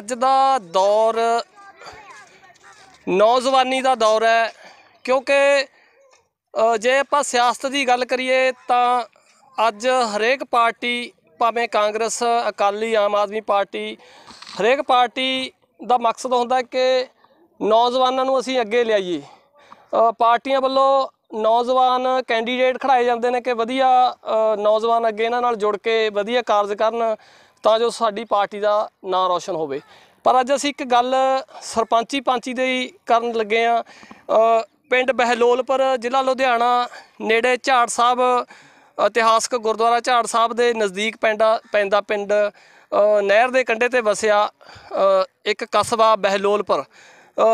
ਅੱਜ ਦਾ ਦੌਰ ਨੌਜਵਾਨੀ ਦਾ ਦੌਰ ਹੈ ਕਿਉਂਕਿ ਜੇ ਆਪਾਂ ਸਿਆਸਤ ਦੀ ਗੱਲ ਕਰੀਏ ਤਾਂ ਅੱਜ ਹਰੇਕ ਪਾਰਟੀ ਭਾਵੇਂ ਕਾਂਗਰਸ ਅਕਾਲੀ ਆਮ ਆਦਮੀ ਪਾਰਟੀ ਹਰੇਕ ਪਾਰਟੀ ਦਾ ਮਕਸਦ ਹੁੰਦਾ ਕਿ ਨੌਜਵਾਨਾਂ ਨੂੰ ਅਸੀਂ ਅੱਗੇ ਲਿਆਈਏ ਪਾਰਟੀਆਂ ਵੱਲੋਂ ਨੌਜਵਾਨ ਕੈਂਡੀਡੇਟ ਖੜਾਏ ਜਾਂਦੇ ਨੇ ਕਿ ਵਧੀਆ ਨੌਜਵਾਨ ਅੱਗੇ ਇਹਨਾਂ ਨਾਲ ਜੁੜ ਕੇ ਵਧੀਆ ਕਾਰਜ ਕਰਨ ਤਾਂ ਜੋ ਸਾਡੀ ਪਾਰਟੀ ਦਾ ਨਾਂ ਰੋਸ਼ਨ ਹੋਵੇ ਪਰ ਅੱਜ ਅਸੀਂ ਇੱਕ ਗੱਲ ਸਰਪੰਚੀ ਪੰਚੀ ਦੇ ਕਰਨ ਲੱਗੇ ਆ ਪਿੰਡ ਬਹਿਲੋਲਪੁਰ ਜ਼ਿਲ੍ਹਾ ਲੁਧਿਆਣਾ ਨੇੜੇ ਝਾੜ ਸਾਹਿਬ ਇਤਿਹਾਸਕ ਗੁਰਦੁਆਰਾ ਝਾੜ ਸਾਹਿਬ ਦੇ ਨਜ਼ਦੀਕ ਪੈਂਦਾ ਪੈਂਦਾ ਪਿੰਡ ਨਹਿਰ ਦੇ ਕੰਢੇ ਤੇ ਵਸਿਆ ਇੱਕ ਕਸਬਾ ਬਹਿਲੋਲਪੁਰ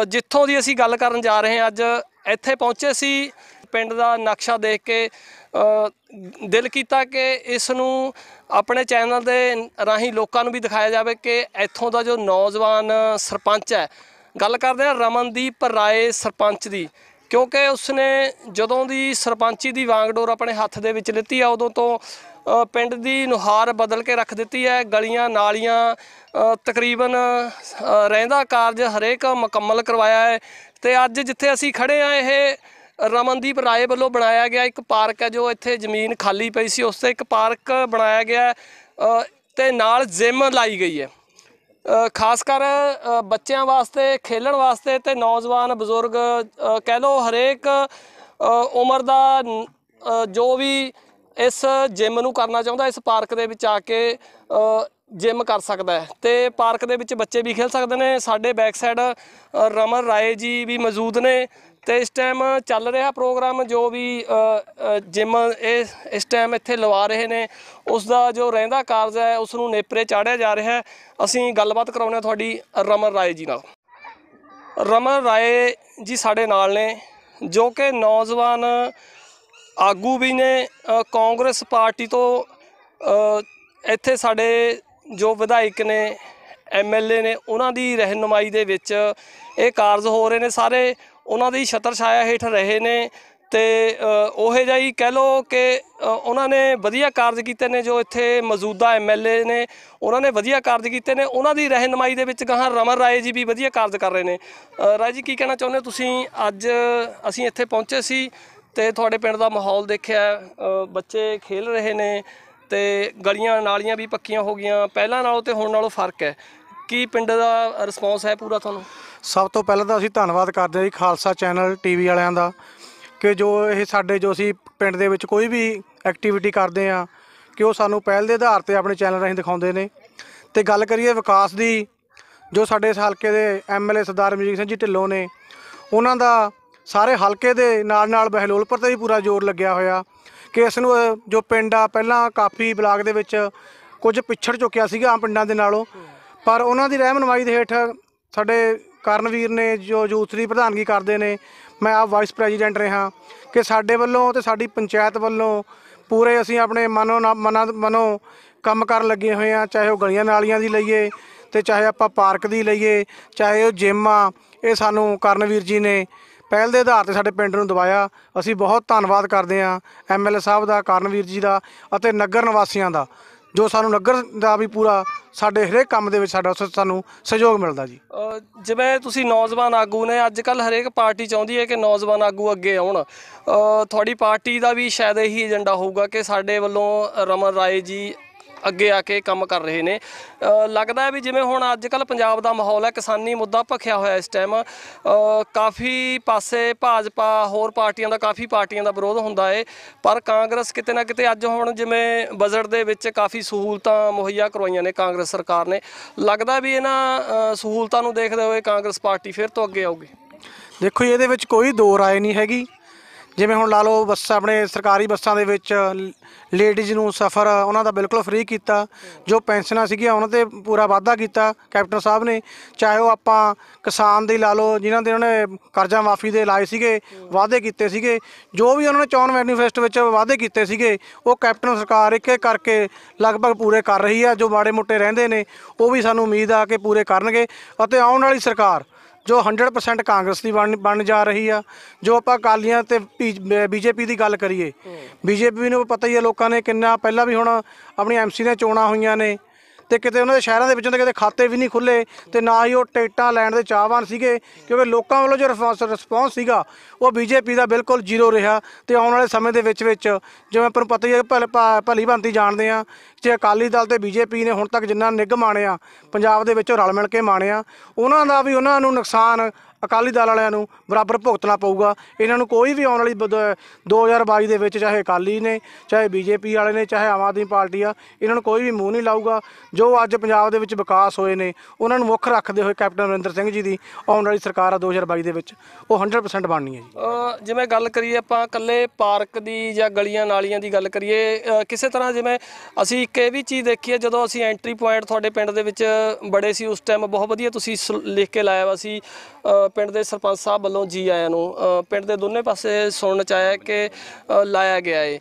ਜਿੱਥੋਂ ਦੀ ਅਸੀਂ ਗੱਲ ਕਰਨ ਜਾ ਰਹੇ ਹਾਂ ਅੱਜ ਇੱਥੇ ਪਹੁੰਚੇ ਸੀ ਪਿੰਡ ਦਾ ਨਕਸ਼ਾ ਦੇਖ ਕੇ ਦਿਲ ਕੀਤਾ ਕਿ ਇਸ ਨੂੰ ਆਪਣੇ ਚੈਨਲ ਦੇ ਰਾਹੀਂ ਲੋਕਾਂ ਨੂੰ ਵੀ ਦਿਖਾਇਆ ਜਾਵੇ ਕਿ ਇੱਥੋਂ ਦਾ ਜੋ ਨੌਜਵਾਨ ਸਰਪੰਚ ਹੈ ਗੱਲ ਕਰਦੇ ਆ ਰਮਨਦੀਪ ਰਾਏ ਸਰਪੰਚ ਦੀ ਕਿਉਂਕਿ ਉਸਨੇ ਜਦੋਂ ਦੀ ਸਰਪੰਚੀ ਦੀ ਵਾਂਗਡੋਰ ਆਪਣੇ ਹੱਥ ਦੇ ਵਿੱਚ ਲਿੱਤੀ ਆ ਉਦੋਂ ਤੋਂ ਪਿੰਡ ਦੀ ਨੁਹਾਰ ਬਦਲ ਕੇ ਰੱਖ ਦਿੱਤੀ ਹੈ ਗਲੀਆਂ ਨਾਲੀਆਂ ਤਕਰੀਬਨ ਰਹਿੰਦਾ ਕਾਰਜ ਹਰੇਕ ਮੁਕੰਮਲ ਕਰਵਾਇਆ ਹੈ ਤੇ ਅੱਜ ਜਿੱਥੇ ਅਸੀਂ ਖੜੇ ਆ ਇਹ ਰਮਨਦੀਪ ਰਾਏ ਵੱਲੋਂ ਬਣਾਇਆ ਗਿਆ ਇੱਕ ਪਾਰਕ ਹੈ ਜੋ ਇੱਥੇ ਜ਼ਮੀਨ ਖਾਲੀ ਪਈ ਸੀ ਉਸ ਤੇ ਇੱਕ ਪਾਰਕ ਬਣਾਇਆ ਗਿਆ ਤੇ ਨਾਲ ਜਿਮ ਲਾਈ ਗਈ ਹੈ ਖਾਸ ਕਰ ਬੱਚਿਆਂ ਵਾਸਤੇ ਖੇਲਣ ਵਾਸਤੇ ਤੇ ਨੌਜਵਾਨ ਬਜ਼ੁਰਗ ਕਹਿ ਲੋ ਹਰੇਕ ਉਮਰ ਦਾ ਜੋ ਵੀ ਇਸ ਜਿਮ ਨੂੰ ਕਰਨਾ ਚਾਹੁੰਦਾ ਇਸ ਪਾਰਕ ਦੇ ਵਿੱਚ ਆ ਕੇ ਜਿਮ ਕਰ ਸਕਦਾ ਤੇ ਪਾਰਕ ਦੇ ਵਿੱਚ ਬੱਚੇ ਵੀ ਖੇਡ ਸਕਦੇ ਨੇ ਸਾਡੇ ਬੈਕ ਸਾਈਡ ਰਮਨ ਰਾਏ ਜੀ ਵੀ ਮੌਜੂਦ ਨੇ ਤੇ ਇਸ ਟਾਈਮ ਚੱਲ ਰਿਹਾ ਪ੍ਰੋਗਰਾਮ ਜੋ ਵੀ ਜਿਮ ਇਹ ਇਸ ਟਾਈਮ ਇੱਥੇ ਲਵਾ ਰਹੇ ਨੇ ਉਸ ਦਾ ਜੋ ਰਹਿੰਦਾ ਕਾਰਜ ਹੈ ਉਸ ਨੂੰ ਨੇਪਰੇ ਚਾੜਿਆ ਜਾ ਰਿਹਾ ਅਸੀਂ ਗੱਲਬਾਤ ਹੈ ਤੁਹਾਡੀ ਰਮਨ ਰਾਏ ਜੀ ਨਾਲ ਰਮਨ ਰਾਏ ਜੀ ਸਾਡੇ ਨਾਲ ਨੇ ਜੋ ਕਿ ਨੌਜਵਾਨ ਆਗੂ ਵੀ ਨੇ ਕਾਂਗਰਸ ਪਾਰਟੀ ਤੋਂ ਇੱਥੇ ਸਾਡੇ ਜੋ ਵਿਧਾਇਕ ਨੇ ਐਮਐਲਏ ਨੇ ਉਹਨਾਂ ਦੀ ਰਹਿਨਮਾਈ ਦੇ ਵਿੱਚ ਇਹ ਕਾਰਜ ਹੋ ਰਹੇ ਨੇ ਸਾਰੇ ਉਹਨਾਂ ਦੀ ਛਤਰ ਛਾਇਆ ਹੇਠ ਰਹੇ ਨੇ ਤੇ ਉਹੇ ਜਾਈ ਕਹਿ ਲੋ ਕਿ ਉਹਨਾਂ ਨੇ ਵਧੀਆ ਕਾਰਜ ਕੀਤੇ ਨੇ ਜੋ ਇੱਥੇ ਮੌਜੂਦਾ ਐਮਐਲਏ ਨੇ ਉਹਨਾਂ ਨੇ ਵਧੀਆ ਕਾਰਜ ਕੀਤੇ ਨੇ ਉਹਨਾਂ ਦੀ ਰਹਿਨਮਾਈ ਦੇ ਵਿੱਚ ਗਾਹਾਂ ਰਮਨ ਰਾਏ ਜੀ ਵੀ ਵਧੀਆ ਕਾਰਜ ਕਰ ਰਹੇ ਨੇ ਰਾਏ ਜੀ ਕੀ ਕਹਿਣਾ ਚਾਹੁੰਦੇ ਤੁਸੀਂ ਅੱਜ ਅਸੀਂ ਇੱਥੇ ਪਹੁੰਚੇ ਸੀ ਤੇ ਤੁਹਾਡੇ ਪਿੰਡ ਦਾ ਮਾਹੌਲ ਦੇਖਿਆ ਬੱਚੇ ਖੇਲ ਰਹੇ ਨੇ ਤੇ ਗਲੀਆਂ ਨਾਲੀਆਂ ਵੀ ਪੱਕੀਆਂ ਹੋ ਗਈਆਂ ਪਹਿਲਾਂ ਨਾਲੋਂ ਤੇ ਹੁਣ ਨਾਲੋਂ ਫਰਕ ਹੈ ਕੀ ਪਿੰਡ ਦਾ ਰਿਸਪੌਂਸ ਹੈ ਪੂਰਾ ਤੁਹਾਨੂੰ ਸਭ ਤੋਂ ਪਹਿਲਾਂ ਤਾਂ ਅਸੀਂ ਧੰਨਵਾਦ ਕਰਦੇ ਹਾਂ ਜੀ ਖਾਲਸਾ ਚੈਨਲ ਟੀਵੀ ਵਾਲਿਆਂ ਦਾ ਕਿ ਜੋ ਇਹ ਸਾਡੇ ਜੋ ਅਸੀਂ ਪਿੰਡ ਦੇ ਵਿੱਚ ਕੋਈ ਵੀ ਐਕਟੀਵਿਟੀ ਕਰਦੇ ਆ ਕਿ ਉਹ ਸਾਨੂੰ ਪਹਿਲ ਦੇ ਆਧਾਰ ਤੇ ਆਪਣੇ ਚੈਨਲ ਰਾਹੀਂ ਦਿਖਾਉਂਦੇ ਨੇ ਤੇ ਗੱਲ ਕਰੀਏ ਵਿਕਾਸ ਦੀ ਜੋ ਸਾਡੇ ਇਸ ਹਲਕੇ ਦੇ ਐਮਐਲਏ ਸਰਦਾਰ ਮਜੀਤ ਸਿੰਘ ਜੀ ਢਿੱਲੋਂ ਨੇ ਉਹਨਾਂ ਦਾ ਸਾਰੇ ਹਲਕੇ ਦੇ ਨਾਲ ਨਾਲ ਬਹਿਲੋਲਪੁਰ ਤੇ ਵੀ ਪੂਰਾ ਜ਼ੋਰ ਲੱਗਿਆ ਹੋਇਆ ਕਿ ਇਸ ਨੂੰ ਜੋ ਪਿੰਡ ਆ ਪਹਿਲਾਂ ਕਾਫੀ ਬਲਾਕ ਦੇ ਵਿੱਚ ਕੁਝ ਪਿਛੜ ਚੁੱਕਿਆ ਸੀਗਾ ਆ ਪਿੰਡਾਂ ਦੇ ਨਾਲੋਂ ਪਰ ਉਹਨਾਂ ਦੀ ਰਹਿਮਨਵਾਈ ਦੇ ਹੇਠ ਸਾਡੇ ਕਰਨਵੀਰ ਨੇ ਜੋ ਜੂਥਰੀ ਪ੍ਰਧਾਨਗੀ ਕਰਦੇ ਨੇ ਮੈਂ ਆਪ ਵਾਈਸ ਪ੍ਰੈਜ਼ੀਡੈਂਟ ਰਿਹਾ ਕਿ ਸਾਡੇ ਵੱਲੋਂ ਤੇ ਸਾਡੀ ਪੰਚਾਇਤ ਵੱਲੋਂ ਪੂਰੇ ਅਸੀਂ ਆਪਣੇ ਮਨੋ ਮਨੋ ਕੰਮ ਕਰਨ ਲੱਗੇ ਹੋਏ ਆ ਚਾਹੇ ਉਹ ਗਲੀਆਂ ਨਾਲੀਆਂ ਦੀ ਲਈਏ ਤੇ ਚਾਹੇ ਆਪਾਂ ਪਾਰਕ ਦੀ ਲਈਏ ਚਾਹੇ ਉਹ ਜਿਮ ਆ ਇਹ ਸਾਨੂੰ ਕਰਨਵੀਰ ਜੀ ਨੇ ਪਹਿਲ ਦੇ ਆਧਾਰ ਤੇ ਸਾਡੇ ਪਿੰਡ ਨੂੰ ਦਵਾਇਆ ਅਸੀਂ ਬਹੁਤ ਧੰਨਵਾਦ ਕਰਦੇ ਹਾਂ ਐਮਐਲਏ ਸਾਹਿਬ ਦਾ ਕਰਨਵੀਰ ਜੀ ਦਾ ਅਤੇ ਨਗਰ ਨਿਵਾਸੀਆਂ ਦਾ ਜੋ ਸਾਨੂੰ ਨਗਰ ਦਾ ਵੀ ਪੂਰਾ ਸਾਡੇ ਹਰੇਕ ਕੰਮ ਦੇ ਵਿੱਚ ਸਾਡਾ ਸਾਨੂੰ ਸਹਿਯੋਗ ਮਿਲਦਾ ਜੀ ਜਿਵੇਂ ਤੁਸੀਂ ਨੌਜਵਾਨ ਆਗੂ ਨੇ ਅੱਜ ਕੱਲ ਹਰੇਕ ਪਾਰਟੀ ਚਾਹੁੰਦੀ ਹੈ ਕਿ ਨੌਜਵਾਨ ਆਗੂ ਅੱਗੇ ਆਉਣ ਤੁਹਾਡੀ ਪਾਰਟੀ ਦਾ ਵੀ ਸ਼ਾਇਦ ਇਹੀ ਏਜੰਡਾ ਹੋਊਗਾ ਕਿ ਸਾਡੇ ਵੱਲੋਂ ਰਮਨ ਰਾਏ ਜੀ ਅੱਗੇ ਆ ਕੇ ਕੰਮ ਕਰ ਰਹੇ ਨੇ ਲੱਗਦਾ ਹੈ ਵੀ ਜਿਵੇਂ ਹੁਣ ਅੱਜ ਕੱਲ ਪੰਜਾਬ ਦਾ ਮਾਹੌਲ ਹੈ ਕਿਸਾਨੀ ਮੁੱਦਾ ਭਖਿਆ ਹੋਇਆ ਇਸ ਟਾਈਮ ਕਾਫੀ ਪਾਸੇ ਭਾਜਪਾ ਹੋਰ ਪਾਰਟੀਆਂ ਦਾ ਕਾਫੀ ਪਾਰਟੀਆਂ ਦਾ ਵਿਰੋਧ ਹੁੰਦਾ ਏ ਪਰ ਕਾਂਗਰਸ ਕਿਤੇ ਨਾ ਕਿਤੇ ਅੱਜ ਹੁਣ ਜਿਵੇਂ ਬਜਟ ਦੇ ਵਿੱਚ ਕਾਫੀ ਸਹੂਲਤਾਂ ਮੁਹੱਈਆ ਕਰਵਾਈਆਂ ਨੇ ਕਾਂਗਰਸ ਸਰਕਾਰ ਨੇ ਲੱਗਦਾ ਵੀ ਇਹਨਾਂ ਸਹੂਲਤਾਂ ਨੂੰ ਦੇਖਦੇ ਹੋਏ ਕਾਂਗਰਸ ਪਾਰਟੀ ਫਿਰ ਤੋਂ ਅੱਗੇ ਆਊਗੀ ਦੇਖੋ ਇਹਦੇ ਵਿੱਚ ਕੋਈ ਦੋ ਰਾਏ ਨਹੀਂ ਹੈਗੀ ਜਿਵੇਂ ਹੁਣ ਲਾ ਲਓ ਬੱਸ ਆਪਣੇ ਸਰਕਾਰੀ ਬੱਸਾਂ ਦੇ ਵਿੱਚ ਲੇਡੀਜ਼ ਨੂੰ ਸਫ਼ਰ ਉਹਨਾਂ ਦਾ ਬਿਲਕੁਲ ਫ੍ਰੀ ਕੀਤਾ ਜੋ ਪੈਨਸ਼ਨਾਂ ਸੀਗੀਆਂ ਉਹਨਾਂ ਤੇ ਪੂਰਾ ਵਾਅਦਾ ਕੀਤਾ ਕੈਪਟਨ ਸਾਹਿਬ ਨੇ ਚਾਹੇ ਉਹ ਆਪਾਂ ਕਿਸਾਨ ਦੀ ਲਾ ਲਓ ਜਿਨ੍ਹਾਂ ਦੇ ਉਹਨਾਂ ਨੇ ਕਰਜ਼ਾ ਮਾਫੀ ਦੇ ਲਾਏ ਸੀਗੇ ਵਾਅਦੇ ਕੀਤੇ ਸੀਗੇ ਜੋ ਵੀ ਉਹਨਾਂ ਨੇ ਚੋਣ ਮੈਨੀਫੈਸਟੋ ਵਿੱਚ ਵਾਅਦੇ ਕੀਤੇ ਸੀਗੇ ਉਹ ਕੈਪਟਨ ਸਰਕਾਰ ਇੱਕ ਇੱਕ ਕਰਕੇ ਲਗਭਗ ਪੂਰੇ ਕਰ ਰਹੀ ਆ ਜੋ ਮਾੜੇ ਮੋਟੇ ਰਹਿੰਦੇ ਨੇ ਉਹ ਵੀ ਸਾਨੂੰ ਉਮੀਦ ਆ ਕਿ ਪੂਰੇ ਕਰਨਗੇ ਅਤੇ ਆਉਣ ਵਾਲੀ ਸਰਕਾਰ ਜੋ 100% ਕਾਂਗਰਸ ਦੀ ਬਣ- ਬਣ ਜਾ ਰਹੀ ਆ ਜੋ ਆਪਾਂ ਕਾਲੀਆਂ ਤੇ ਬੀਜੇਪੀ ਦੀ ਗੱਲ ਕਰੀਏ ਬੀਜੇਪੀ ਨੂੰ ਪਤਾ ਹੀ ਆ ਲੋਕਾਂ ਨੇ ਕਿੰਨਾ ਪਹਿਲਾਂ ਵੀ ਹੁਣ ਆਪਣੀ ਐਮਸੀ ਨੇ ਚੋਣਾਂ ਹੋਈਆਂ ਨੇ ਤੇ ਕਿਤੇ ਉਹਨਾਂ ਦੇ ਸ਼ਹਿਰਾਂ ਦੇ ਵਿੱਚੋਂ ਤਾਂ ਕਿਤੇ ਖਾਤੇ ਵੀ ਨਹੀਂ ਖੁੱਲੇ ਤੇ ਨਾ ਹੀ ਉਹ ਟਿਕਟਾਂ ਲੈਣ ਦੇ ਚਾਹਵਾਨ ਸੀਗੇ ਕਿਉਂਕਿ ਲੋਕਾਂ ਵੱਲੋਂ ਜੋ ਰਿਸਪੌਂਸ ਸੀਗਾ ਉਹ ਬੀਜੇਪੀ ਦਾ ਬਿਲਕੁਲ ਜ਼ੀਰੋ ਰਿਹਾ ਤੇ ਆਉਣ ਵਾਲੇ ਸਮੇਂ ਦੇ ਵਿੱਚ ਵਿੱਚ ਜਿਵੇਂ ਆਪਾਂ ਨੂੰ ਪਤਾ ਹੀ ਹੈ ਭਲ- ਭਲੀ ਭੰਤੀ ਜਾਣਦੇ ਆ ਜੇ ਅਕਾਲੀ ਦਲ ਤੇ ਬੀਜੇਪੀ ਨੇ ਹੁਣ ਤੱਕ ਜਿੰਨਾ ਨਿੱਘ ਮਾਣਿਆ ਪੰਜਾਬ ਦੇ ਵਿੱਚ ਰਲ ਮਿਲ ਕੇ ਮਾਣਿਆ ਉਹਨਾਂ ਦਾ ਵੀ ਉਹਨਾਂ ਨੂੰ ਨੁਕਸਾਨ ਅਕਾਲੀ ਦਲ ਵਾਲਿਆਂ ਨੂੰ ਬਰਾਬਰ ਭੁਗਤਣਾ ਪਊਗਾ ਇਹਨਾਂ ਨੂੰ ਕੋਈ ਵੀ ਆਉਣ ਵਾਲੀ 2022 ਦੇ ਵਿੱਚ ਚਾਹੇ ਅਕਾਲੀ ਨੇ ਚਾਹੇ ਬੀਜੇਪੀ ਵਾਲੇ ਨੇ ਚਾਹੇ ਆਮ ਆਦਮੀ ਪਾਰਟੀ ਆ ਇਹਨਾਂ ਨੂੰ ਕੋਈ ਵੀ ਮੂੰਹ ਨਹੀਂ ਲਾਊਗਾ ਜੋ ਅੱਜ ਪੰਜਾਬ ਦੇ ਵਿੱਚ ਵਿਕਾਸ ਹੋਏ ਨੇ ਉਹਨਾਂ ਨੂੰ ਮੁੱਖ ਰੱਖਦੇ ਹੋਏ ਕੈਪਟਨ ਅਮਰਿੰਦਰ ਸਿੰਘ ਜੀ ਦੀ ਆਉਣ ਵਾਲੀ ਸਰਕਾਰ ਆ 2022 ਦੇ ਵਿੱਚ ਉਹ 100% ਬਣਨੀ ਹੈ ਅ, ਜਿਵੇਂ ਗੱਲ ਕਰੀਏ ਆਪਾਂ ਕੱਲੇ ਪਾਰਕ ਦੀ ਜਾਂ ਗਲੀਆਂ ਨਾਲੀਆਂ ਦੀ ਗੱਲ ਕਰੀਏ ਕਿਸੇ ਤਰ੍ਹਾਂ ਜਿਵੇਂ ਅਸੀਂ ਇੱਕ ਇਹ ਵੀ ਚੀਜ਼ ਦੇਖੀ ਹੈ ਜਦੋਂ ਅਸੀਂ ਐਂਟਰੀ ਪੁਆਇੰਟ ਤੁਹਾਡੇ ਪਿੰਡ ਦੇ ਵਿੱਚ ਬੜੇ ਸੀ ਉਸ ਟਾਈਮ ਬਹੁਤ ਵਧੀਆ ਤੁਸੀਂ ਲਿਖ ਕੇ ਲਾਇਆ ਵਾ ਸੀ ਪਿੰਡ ਦੇ ਸਰਪੰਚ ਸਾਹਿਬ ਵੱਲੋਂ ਜੀ ਆਇਆਂ ਨੂੰ ਪਿੰਡ ਦੇ ਦੋਨੇ ਪਾਸੇ ਸੁਣਨ ਚ ਆਇਆ ਕਿ ਲਾਇਆ ਗਿਆ ਏ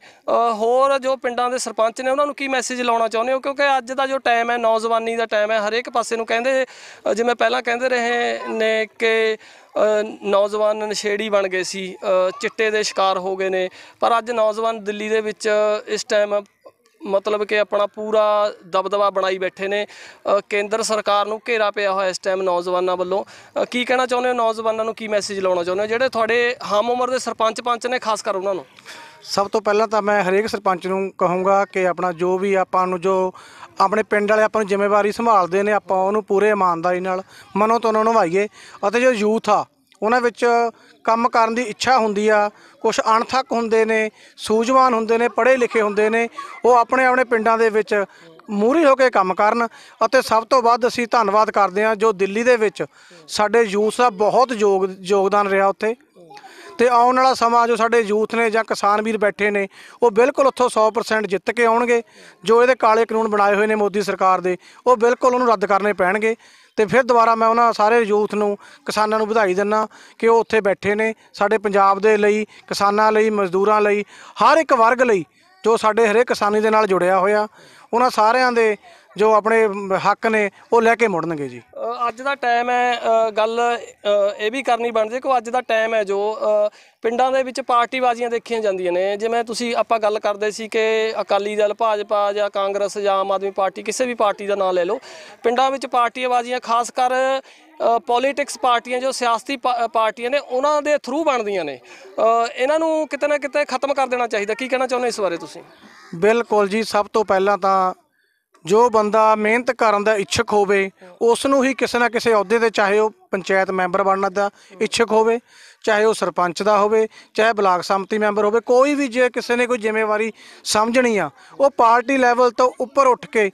ਹੋਰ ਜੋ ਪਿੰਡਾਂ ਦੇ ਸਰਪੰਚ ਨੇ ਉਹਨਾਂ ਨੂੰ ਕੀ ਮੈਸੇਜ ਲਾਉਣਾ ਚਾਹੁੰਦੇ ਹੋ ਕਿਉਂਕਿ ਅੱਜ ਦਾ ਜੋ ਟਾਈਮ ਹੈ ਨੌਜਵਾਨੀ ਦਾ ਟਾਈਮ ਹੈ ਹਰੇਕ ਪਾਸੇ ਨੂੰ ਕਹਿੰਦੇ ਜਿਵੇਂ ਪਹਿਲਾਂ ਕਹਿੰਦੇ ਰਹੇ ਨੇ ਕਿ ਨੌਜਵਾਨ ਨਸ਼ੇੜੀ ਬਣ ਗਏ ਸੀ ਚਿੱਟੇ ਦੇ ਸ਼ਿਕਾਰ ਹੋ ਗਏ ਨੇ ਪਰ ਅੱਜ ਨੌਜਵਾਨ ਦਿੱਲੀ ਦੇ ਵਿੱਚ ਇਸ ਟਾਈਮ ਮਤਲਬ ਕਿ ਆਪਣਾ ਪੂਰਾ ਦਬਦਬਾ ਬਣਾਈ ਬੈਠੇ ਨੇ ਕੇਂਦਰ ਸਰਕਾਰ ਨੂੰ ਘੇਰਾ ਪਿਆ ਹੋਇਆ ਇਸ ਟਾਈਮ ਨੌਜਵਾਨਾਂ ਵੱਲੋਂ ਕੀ ਕਹਿਣਾ ਚਾਹੁੰਦੇ ਹੋ ਨੌਜਵਾਨਾਂ ਨੂੰ ਕੀ ਮੈਸੇਜ ਲਾਉਣਾ ਚਾਹੁੰਦੇ ਹੋ ਜਿਹੜੇ ਤੁਹਾਡੇ ਹਮ ਉਮਰ ਦੇ ਸਰਪੰਚ ਪੰਚ ਨੇ ਖਾਸ ਕਰ ਉਹਨਾਂ ਨੂੰ ਸਭ ਤੋਂ ਪਹਿਲਾਂ ਤਾਂ ਮੈਂ ਹਰੇਕ ਸਰਪੰਚ ਨੂੰ ਕਹੂੰਗਾ ਕਿ ਆਪਣਾ ਜੋ ਵੀ ਆਪਾਂ ਨੂੰ ਜੋ ਆਪਣੇ ਪਿੰਡ ਵਾਲੇ ਆਪਾਂ ਨੂੰ ਜ਼ਿੰਮੇਵਾਰੀ ਸੰਭਾਲਦੇ ਨੇ ਆਪਾਂ ਉਹਨੂੰ ਪੂਰੇ ਇਮਾਨਦਾਰੀ ਨਾਲ ਮਨੋਂ ਤੋਂ ਵਾਈਏ ਅਤੇ ਜੋ ਯੂਥ ਆ ਉਹਨਾਂ ਵਿੱਚ ਕੰਮ ਕਰਨ ਦੀ ਇੱਛਾ ਹੁੰਦੀ ਆ ਕੁਝ ਅਣਥੱਕ ਹੁੰਦੇ ਨੇ ਸੂਝਵਾਨ ਹੁੰਦੇ ਨੇ ਪੜ੍ਹੇ ਲਿਖੇ ਹੁੰਦੇ ਨੇ ਉਹ ਆਪਣੇ ਆਪਣੇ ਪਿੰਡਾਂ ਦੇ ਵਿੱਚ ਮੂਰੀ ਹੋ ਕੇ ਕੰਮ ਕਰਨ ਅਤੇ ਸਭ ਤੋਂ ਵੱਧ ਅਸੀਂ ਧੰਨਵਾਦ ਕਰਦੇ ਹਾਂ ਜੋ ਦਿੱਲੀ ਦੇ ਵਿੱਚ ਸਾਡੇ ਯੂਥ ਦਾ ਬਹੁਤ ਯੋਗ ਯੋਗਦਾਨ ਰਿਹਾ ਉੱਥੇ ਤੇ ਆਉਣ ਵਾਲਾ ਸਮਾਂ ਜੋ ਸਾਡੇ ਯੂਥ ਨੇ ਜਾਂ ਕਿਸਾਨ ਵੀਰ ਬੈਠੇ ਨੇ ਉਹ ਬਿਲਕੁਲ ਉੱਥੋਂ 100% ਜਿੱਤ ਕੇ ਆਉਣਗੇ ਜੋ ਇਹਦੇ ਕਾਲੇ ਕਾਨੂੰਨ ਬਣਾਏ ਹੋਏ ਨੇ ਮੋਦੀ ਸਰਕਾਰ ਦੇ ਉਹ ਬਿਲਕੁਲ ਉਹਨੂੰ ਰੱਦ ਕਰਨੇ ਪੈਣਗੇ ਤੇ ਫਿਰ ਦੁਬਾਰਾ ਮੈਂ ਉਹਨਾਂ ਸਾਰੇ ਯੂਥ ਨੂੰ ਕਿਸਾਨਾਂ ਨੂੰ ਵਧਾਈ ਦਿੰਨਾ ਕਿ ਉਹ ਉੱਥੇ ਬੈਠੇ ਨੇ ਸਾਡੇ ਪੰਜਾਬ ਦੇ ਲਈ ਕਿਸਾਨਾਂ ਲਈ ਮਜ਼ਦੂਰਾਂ ਲਈ ਹਰ ਇੱਕ ਵਰਗ ਲਈ ਜੋ ਸਾਡੇ ਹਰੇਕ ਕਿਸਾਨੀ ਦੇ ਨਾਲ ਜੁੜਿਆ ਹੋਇਆ ਉਹਨਾਂ ਸਾਰਿਆਂ ਦੇ ਜੋ ਆਪਣੇ ਹੱਕ ਨੇ ਉਹ ਲੈ ਕੇ ਮੁੜਨਗੇ ਜੀ ਅੱਜ ਦਾ ਟਾਈਮ ਹੈ ਗੱਲ ਇਹ ਵੀ ਕਰਨੀ ਬਣਦੀ ਕਿ ਅੱਜ ਦਾ ਟਾਈਮ ਹੈ ਜੋ ਪਿੰਡਾਂ ਦੇ ਵਿੱਚ ਬਾਜ਼ੀਆਂ ਦੇਖੀਆਂ ਜਾਂਦੀਆਂ ਨੇ ਜਿਵੇਂ ਤੁਸੀਂ ਆਪਾਂ ਗੱਲ ਕਰਦੇ ਸੀ ਕਿ ਅਕਾਲੀ ਦਲ ਭਾਜਪਾ ਜਾਂ ਕਾਂਗਰਸ ਜਾਂ ਆਮ ਆਦਮੀ ਪਾਰਟੀ ਕਿਸੇ ਵੀ ਪਾਰਟੀ ਦਾ ਨਾਮ ਲੈ ਲਓ ਪਿੰਡਾਂ ਵਿੱਚ ਬਾਜ਼ੀਆਂ ਖਾਸ ਕਰ ਪੋਲਿਟਿਕਸ ਪਾਰਟੀਆਂ ਜੋ ਸਿਆਸਤੀ ਪਾਰਟੀਆਂ ਨੇ ਉਹਨਾਂ ਦੇ ਥਰੂ ਬਣਦੀਆਂ ਨੇ ਇਹਨਾਂ ਨੂੰ ਕਿਤੇ ਨਾ ਕਿਤੇ ਖਤਮ ਕਰ ਦੇਣਾ ਚਾਹੀਦਾ ਕੀ ਕਹਿਣਾ ਚਾਹੁੰਦੇ ਇਸ ਬਾਰੇ ਤੁਸੀਂ ਬਿਲਕੁਲ ਜੀ ਸਭ ਤੋਂ ਪਹਿਲਾਂ ਤਾਂ ਜੋ ਬੰਦਾ ਮਿਹਨਤ ਕਰਨ ਦਾ ਇੱਛਕ ਹੋਵੇ ਉਸ ਨੂੰ ਹੀ ਕਿਸੇ ਨਾ ਕਿਸੇ ਅਹੁਦੇ ਤੇ ਚਾਹੇ ਉਹ ਪੰਚਾਇਤ ਮੈਂਬਰ ਬਣਨ ਦਾ ਇੱਛਕ ਹੋਵੇ ਚਾਹੇ ਉਹ ਸਰਪੰਚ ਦਾ ਹੋਵੇ ਚਾਹੇ ਬਲਾਕ ਸੰਮਤੀ ਮੈਂਬਰ ਹੋਵੇ ਕੋਈ ਵੀ ਜੇ ਕਿਸੇ ਨੇ ਕੋਈ ਜ਼ਿੰਮੇਵਾਰੀ ਸਮਝਣੀ ਆ ਉਹ ਪਾਰਟੀ ਲੈਵਲ ਤੋਂ ਉੱਪਰ ਉੱਠ ਕੇ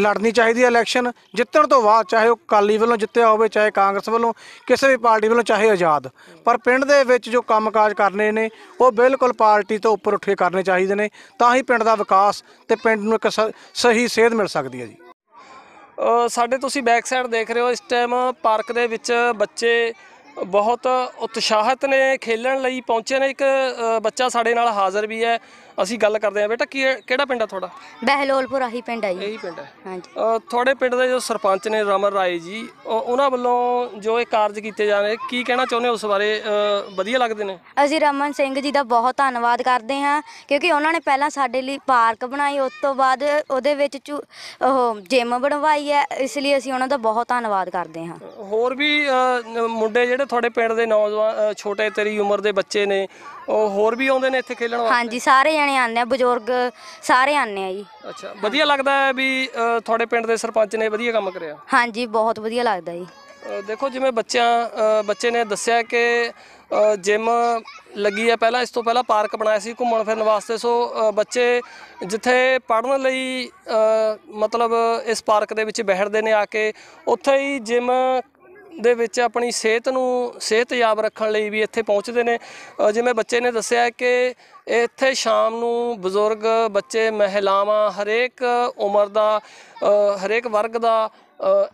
ਲੜਨੀ ਚਾਹੀਦੀ ਹੈ ਇਲੈਕਸ਼ਨ ਜਿੱਤਣ ਤੋਂ ਬਾਅਦ ਚਾਹੇ ਉਹ ਕਾਲੀ ਵੱਲੋਂ ਜਿੱਤਿਆ ਹੋਵੇ ਚਾਹੇ ਕਾਂਗਰਸ ਵੱਲੋਂ ਕਿਸੇ ਵੀ ਪਾਰਟੀ ਵੱਲੋਂ ਚਾਹੇ ਆਜ਼ਾਦ ਪਰ ਪਿੰਡ ਦੇ ਵਿੱਚ ਜੋ ਕੰਮਕਾਜ ਕਰਨੇ ਨੇ ਉਹ ਬਿਲਕੁਲ ਪਾਰਟੀ ਤੋਂ ਉੱਪਰ ਉੱਠ ਕੇ ਕਰਨੇ ਚਾਹੀਦੇ ਨੇ ਤਾਂ ਹੀ ਪਿੰਡ ਦਾ ਵਿਕਾਸ ਤੇ ਪਿੰਡ ਨੂੰ ਇੱਕ ਸਹੀ ਸੇਧ ਮਿਲ ਸਕਦੀ ਹੈ ਜੀ ਸਾਡੇ ਤੁਸੀਂ ਬੈਕ ਸਾਈਡ ਦੇਖ ਰਹੇ ਹੋ ਇਸ ਟਾਈਮ ਪਾਰਕ ਦੇ ਵਿੱਚ ਬੱਚੇ ਬਹੁਤ ਉਤਸ਼ਾਹਤ ਨੇ ਖੇਲਣ ਲਈ ਪਹੁੰਚੇ ਨੇ ਇੱਕ ਬੱਚਾ ਸਾਡੇ ਨਾਲ ਹਾਜ਼ਰ ਵੀ ਹੈ ਅਸੀਂ ਗੱਲ ਕਰਦੇ ਹਾਂ ਬੇਟਾ ਕੀ ਕਿਹੜਾ ਪਿੰਡ ਆ ਤੁਹਾਡਾ ਬਹਿਲੋਲਪੁਰ ਆਹੀ ਪਿੰਡ ਆ ਜੀ ਇਹੀ ਪਿੰਡ ਹੈ ਹਾਂਜੀ ਤੁਹਾਡੇ ਪਿੰਡ ਦੇ ਜੋ ਸਰਪੰਚ ਨੇ ਰਮਨ ਰਾਏ ਜੀ ਉਹ- ਉਹਨਾਂ ਵੱਲੋਂ ਜੋ ਇਹ ਕਾਰਜ ਕੀਤੇ ਜਾ ਰਹੇ ਕੀ ਕਹਿਣਾ ਚਾਹੁੰਦੇ ਹੋ ਉਸ ਬਾਰੇ ਵਧੀਆ ਲੱਗਦੇ ਨੇ ਅਸੀਂ ਰਮਨ ਸਿੰਘ ਜੀ ਦਾ ਬਹੁਤ ਧੰਨਵਾਦ ਕਰਦੇ ਹਾਂ ਕਿਉਂਕਿ ਉਹਨਾਂ ਨੇ ਪਹਿਲਾਂ ਸਾਡੇ ਲਈ ਪਾਰਕ ਬਣਾਈ ਉਸ ਤੋਂ ਬਾਅਦ ਉਹਦੇ ਵਿੱਚ ਉਹ ਜਿਮ ਬਣਵਾਈ ਹੈ ਇਸ ਲਈ ਅਸੀਂ ਉਹਨਾਂ ਦਾ ਬਹੁਤ ਧੰਨਵਾਦ ਕਰਦੇ ਹਾਂ ਹੋਰ ਵੀ ਮੁੰਡੇ ਜਿਹੜੇ ਤੁਹਾਡੇ ਪਿੰਡ ਦੇ ਨੌਜਵਾਨ ਛੋਟੇ ਤੇਰੀ ਉਮਰ ਦੇ ਬੱਚੇ ਨੇ ਉਹ ਹੋਰ ਵੀ ਆਉਂਦੇ ਨੇ ਇੱਥੇ ਖੇਲਣ ਵਾਸਤੇ ਹਾਂਜੀ ਸਾਰੇ ਜਣੇ ਆਉਂਦੇ ਆ ਬਜ਼ੁਰਗ ਸਾਰੇ ਆਉਂਦੇ ਆ ਜੀ ਅੱਛਾ ਵਧੀਆ ਲੱਗਦਾ ਹੈ ਵੀ ਤੁਹਾਡੇ ਪਿੰਡ ਦੇ ਸਰਪੰਚ ਨੇ ਵਧੀਆ ਕੰਮ ਕਰਿਆ ਹਾਂਜੀ ਬਹੁਤ ਵਧੀਆ ਲੱਗਦਾ ਜੀ ਦੇਖੋ ਜਿਵੇਂ ਬੱਚਿਆਂ ਬੱਚੇ ਨੇ ਦੱਸਿਆ ਕਿ ਜਿਮ ਲੱਗੀ ਹੈ ਪਹਿਲਾਂ ਇਸ ਤੋਂ ਪਹਿਲਾਂ ਪਾਰਕ ਬਣਾਇਆ ਸੀ ਘੁੰਮਣ ਫਿਰਨ ਵਾਸਤੇ ਸੋ ਬੱਚੇ ਜਿੱਥੇ ਪੜਨ ਲਈ ਮਤਲਬ ਇਸ ਪਾਰਕ ਦੇ ਵਿੱਚ ਬੈਠਦੇ ਨੇ ਆ ਕੇ ਉੱਥੇ ਹੀ ਜਿਮ ਦੇ ਵਿੱਚ ਆਪਣੀ ਸਿਹਤ ਨੂੰ ਸਿਹਤਯਾਬ ਰੱਖਣ ਲਈ ਵੀ ਇੱਥੇ ਪਹੁੰਚਦੇ ਨੇ ਜਿਵੇਂ ਬੱਚੇ ਨੇ ਦੱਸਿਆ ਕਿ ਇੱਥੇ ਸ਼ਾਮ ਨੂੰ ਬਜ਼ੁਰਗ ਬੱਚੇ ਮਹਿਲਾਵਾਂ ਹਰੇਕ ਉਮਰ ਦਾ ਹਰੇਕ ਵਰਗ ਦਾ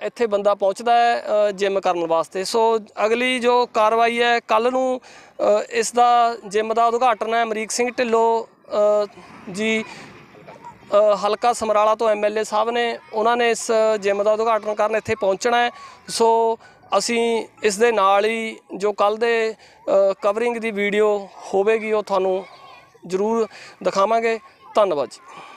ਇੱਥੇ ਬੰਦਾ ਪਹੁੰਚਦਾ ਹੈ ਜਿਮ ਕਰਨ ਵਾਸਤੇ ਸੋ ਅਗਲੀ ਜੋ ਕਾਰਵਾਈ ਹੈ ਕੱਲ ਨੂੰ ਇਸ ਦਾ ਜਿਮ ਦਾ ਉਦਘਾਟਨ ਹੈ ਅਮਰੀਕ ਸਿੰਘ ਢਿੱਲੋ ਜੀ ਹਲਕਾ ਸਮਰਾਲਾ ਤੋਂ ਐਮਐਲਏ ਸਾਹਿਬ ਨੇ ਉਹਨਾਂ ਨੇ ਇਸ ਜਿਮ ਦਾ ਉਦਘਾਟਨ ਕਰਨ ਇੱਥੇ ਪਹੁੰਚਣਾ ਹੈ ਸੋ ਅਸੀਂ ਇਸ ਦੇ ਨਾਲ ਹੀ ਜੋ ਕੱਲ ਦੇ ਕਵਰਿੰਗ ਦੀ ਵੀਡੀਓ ਹੋਵੇਗੀ ਉਹ ਤੁਹਾਨੂੰ ਜ਼ਰੂਰ ਦਿਖਾਵਾਂਗੇ ਧੰਨਵਾਦ ਜੀ